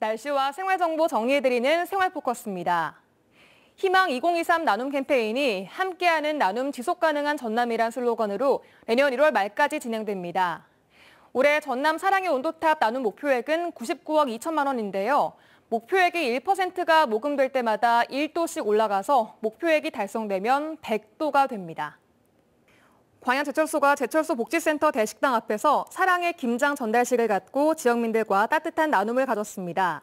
날씨와 생활정보 정리해드리는 생활포커스입니다. 희망 2023 나눔 캠페인이 함께하는 나눔 지속가능한 전남이란 슬로건으로 내년 1월 말까지 진행됩니다. 올해 전남 사랑의 온도탑 나눔 목표액은 99억 2천만 원인데요. 목표액이 1%가 모금될 때마다 1도씩 올라가서 목표액이 달성되면 100도가 됩니다. 광양제철소가 제철소 복지센터 대식당 앞에서 사랑의 김장 전달식을 갖고 지역민들과 따뜻한 나눔을 가졌습니다.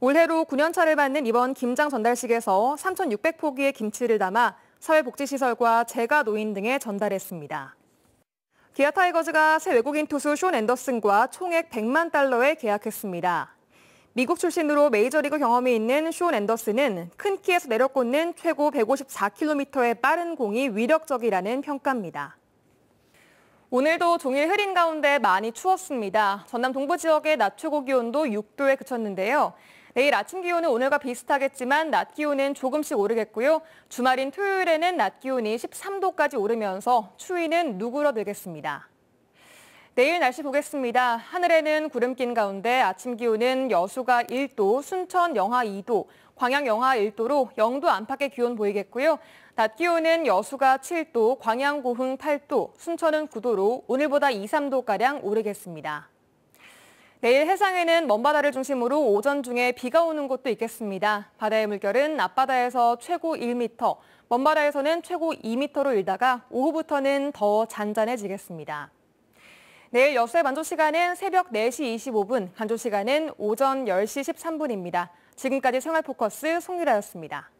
올해로 9년차를 맞는 이번 김장 전달식에서 3,600포기의 김치를 담아 사회복지시설과 재가 노인 등에 전달했습니다. 기아 타이거즈가 새 외국인 투수 쇼 앤더슨과 총액 100만 달러에 계약했습니다. 미국 출신으로 메이저리그 경험이 있는 쇼 앤더슨은 큰 키에서 내려꽂는 최고 154km의 빠른 공이 위력적이라는 평가입니다. 오늘도 종일 흐린 가운데 많이 추웠습니다. 전남 동부 지역의 낮 최고 기온도 6도에 그쳤는데요. 내일 아침 기온은 오늘과 비슷하겠지만 낮 기온은 조금씩 오르겠고요. 주말인 토요일에는 낮 기온이 13도까지 오르면서 추위는 누그러들겠습니다. 내일 날씨 보겠습니다. 하늘에는 구름 낀 가운데 아침 기온은 여수가 1도, 순천 영하 2도, 광양 영하 1도로 0도 안팎의 기온 보이겠고요. 낮 기온은 여수가 7도, 광양 고흥 8도, 순천은 9도로 오늘보다 2, 3도가량 오르겠습니다. 내일 해상에는 먼바다를 중심으로 오전 중에 비가 오는 곳도 있겠습니다. 바다의 물결은 앞바다에서 최고 1m, 먼바다에서는 최고 2m로 일다가 오후부터는 더 잔잔해지겠습니다. 내일 여수의 만조 시간은 새벽 4시 25분, 간조 시간은 오전 10시 13분입니다. 지금까지 생활 포커스 송유라였습니다.